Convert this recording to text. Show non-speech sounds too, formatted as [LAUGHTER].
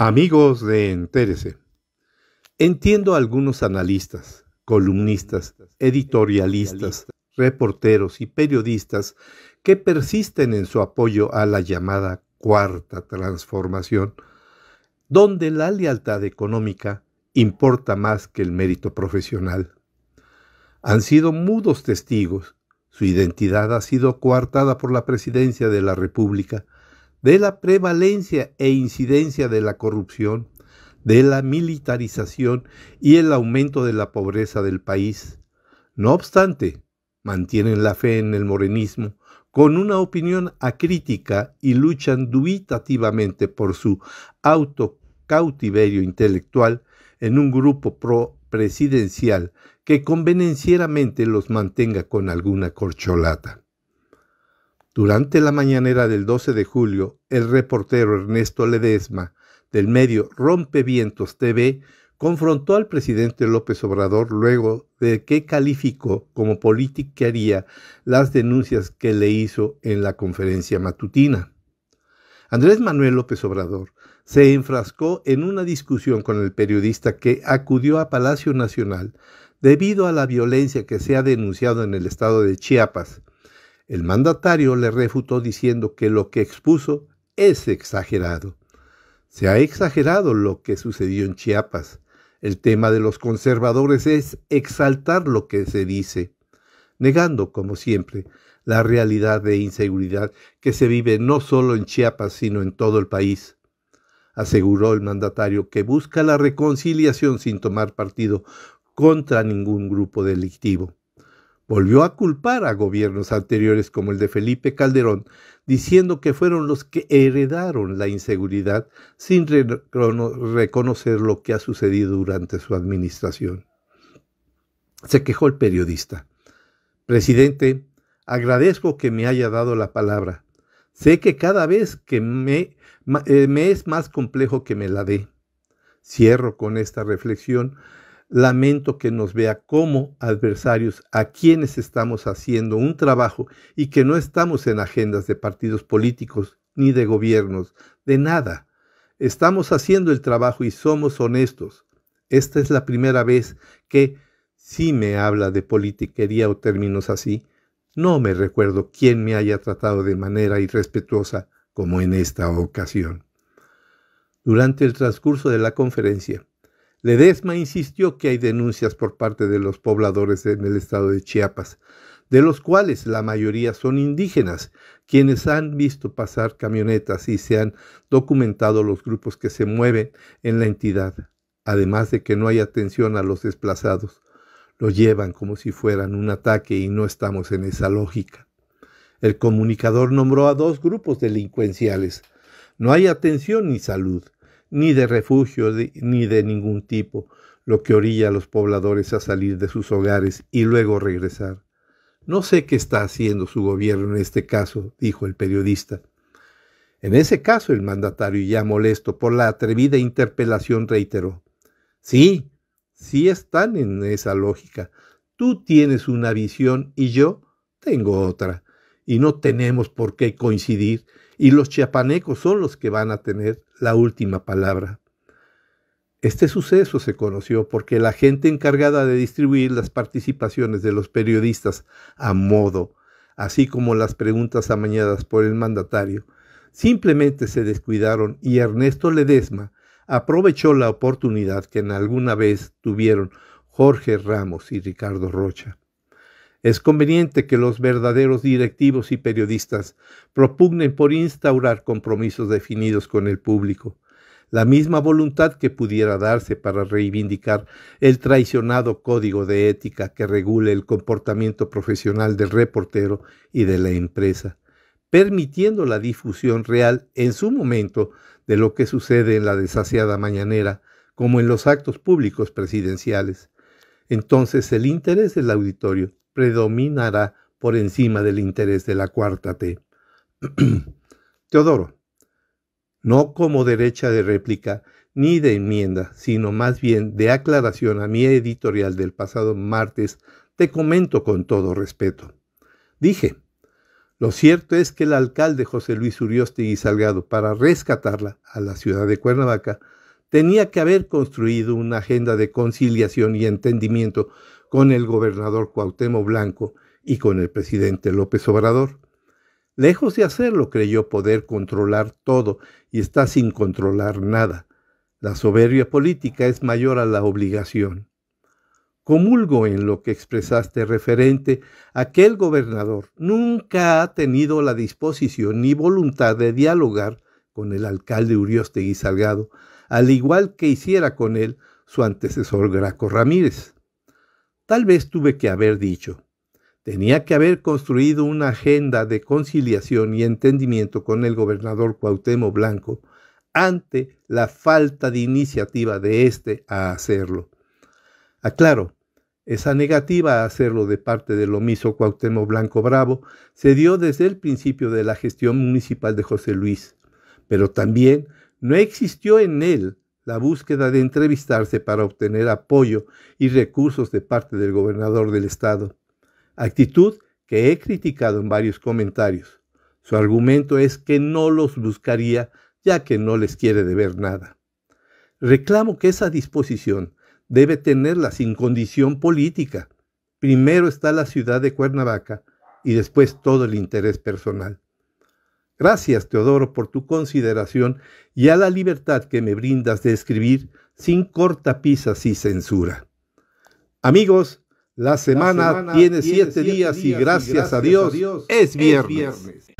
Amigos de Entérese, entiendo a algunos analistas, columnistas, editorialistas, reporteros y periodistas que persisten en su apoyo a la llamada cuarta transformación, donde la lealtad económica importa más que el mérito profesional. Han sido mudos testigos, su identidad ha sido coartada por la presidencia de la República, de la prevalencia e incidencia de la corrupción, de la militarización y el aumento de la pobreza del país. No obstante, mantienen la fe en el morenismo, con una opinión acrítica y luchan dubitativamente por su autocautiverio intelectual en un grupo pro presidencial que convenencieramente los mantenga con alguna corcholata. Durante la mañanera del 12 de julio, el reportero Ernesto Ledesma, del medio Rompevientos TV, confrontó al presidente López Obrador luego de que calificó como politiquería las denuncias que le hizo en la conferencia matutina. Andrés Manuel López Obrador se enfrascó en una discusión con el periodista que acudió a Palacio Nacional debido a la violencia que se ha denunciado en el estado de Chiapas, el mandatario le refutó diciendo que lo que expuso es exagerado. Se ha exagerado lo que sucedió en Chiapas. El tema de los conservadores es exaltar lo que se dice, negando, como siempre, la realidad de inseguridad que se vive no solo en Chiapas, sino en todo el país. Aseguró el mandatario que busca la reconciliación sin tomar partido contra ningún grupo delictivo. Volvió a culpar a gobiernos anteriores como el de Felipe Calderón, diciendo que fueron los que heredaron la inseguridad sin reconocer lo que ha sucedido durante su administración. Se quejó el periodista. Presidente, agradezco que me haya dado la palabra. Sé que cada vez que me eh, es más complejo que me la dé. Cierro con esta reflexión Lamento que nos vea como adversarios a quienes estamos haciendo un trabajo y que no estamos en agendas de partidos políticos ni de gobiernos, de nada. Estamos haciendo el trabajo y somos honestos. Esta es la primera vez que si me habla de politiquería o términos así, no me recuerdo quién me haya tratado de manera irrespetuosa como en esta ocasión. Durante el transcurso de la conferencia, Ledesma insistió que hay denuncias por parte de los pobladores en el estado de Chiapas, de los cuales la mayoría son indígenas, quienes han visto pasar camionetas y se han documentado los grupos que se mueven en la entidad, además de que no hay atención a los desplazados. Lo llevan como si fueran un ataque y no estamos en esa lógica. El comunicador nombró a dos grupos delincuenciales. No hay atención ni salud ni de refugio ni de ningún tipo, lo que orilla a los pobladores a salir de sus hogares y luego regresar. No sé qué está haciendo su gobierno en este caso, dijo el periodista. En ese caso, el mandatario, ya molesto por la atrevida interpelación, reiteró. Sí, sí están en esa lógica. Tú tienes una visión y yo tengo otra. Y no tenemos por qué coincidir. Y los chiapanecos son los que van a tener la última palabra. Este suceso se conoció porque la gente encargada de distribuir las participaciones de los periodistas a modo, así como las preguntas amañadas por el mandatario, simplemente se descuidaron y Ernesto Ledesma aprovechó la oportunidad que en alguna vez tuvieron Jorge Ramos y Ricardo Rocha. Es conveniente que los verdaderos directivos y periodistas propugnen por instaurar compromisos definidos con el público, la misma voluntad que pudiera darse para reivindicar el traicionado código de ética que regule el comportamiento profesional del reportero y de la empresa, permitiendo la difusión real en su momento de lo que sucede en la desasiada mañanera, como en los actos públicos presidenciales. Entonces el interés del auditorio predominará por encima del interés de la cuarta T. [CLEARS THROAT] Teodoro, no como derecha de réplica ni de enmienda, sino más bien de aclaración a mi editorial del pasado martes, te comento con todo respeto. Dije, lo cierto es que el alcalde José Luis Urioste y Salgado, para rescatarla a la ciudad de Cuernavaca, tenía que haber construido una agenda de conciliación y entendimiento con el gobernador Cuauhtémoc Blanco y con el presidente López Obrador. Lejos de hacerlo, creyó poder controlar todo y está sin controlar nada. La soberbia política es mayor a la obligación. Comulgo en lo que expresaste referente a que el gobernador nunca ha tenido la disposición ni voluntad de dialogar con el alcalde Urioste y Salgado, al igual que hiciera con él su antecesor Graco Ramírez. Tal vez tuve que haber dicho, tenía que haber construido una agenda de conciliación y entendimiento con el gobernador Cuauhtémoc Blanco ante la falta de iniciativa de éste a hacerlo. Aclaro, esa negativa a hacerlo de parte del omiso Cuauhtémoc Blanco Bravo se dio desde el principio de la gestión municipal de José Luis, pero también no existió en él la búsqueda de entrevistarse para obtener apoyo y recursos de parte del gobernador del estado, actitud que he criticado en varios comentarios. Su argumento es que no los buscaría ya que no les quiere deber nada. Reclamo que esa disposición debe tenerla sin condición política. Primero está la ciudad de Cuernavaca y después todo el interés personal. Gracias, Teodoro, por tu consideración y a la libertad que me brindas de escribir sin cortapisas y censura. Amigos, la semana, tiene, siete, días, y, gracias a, Dios, Es viernes.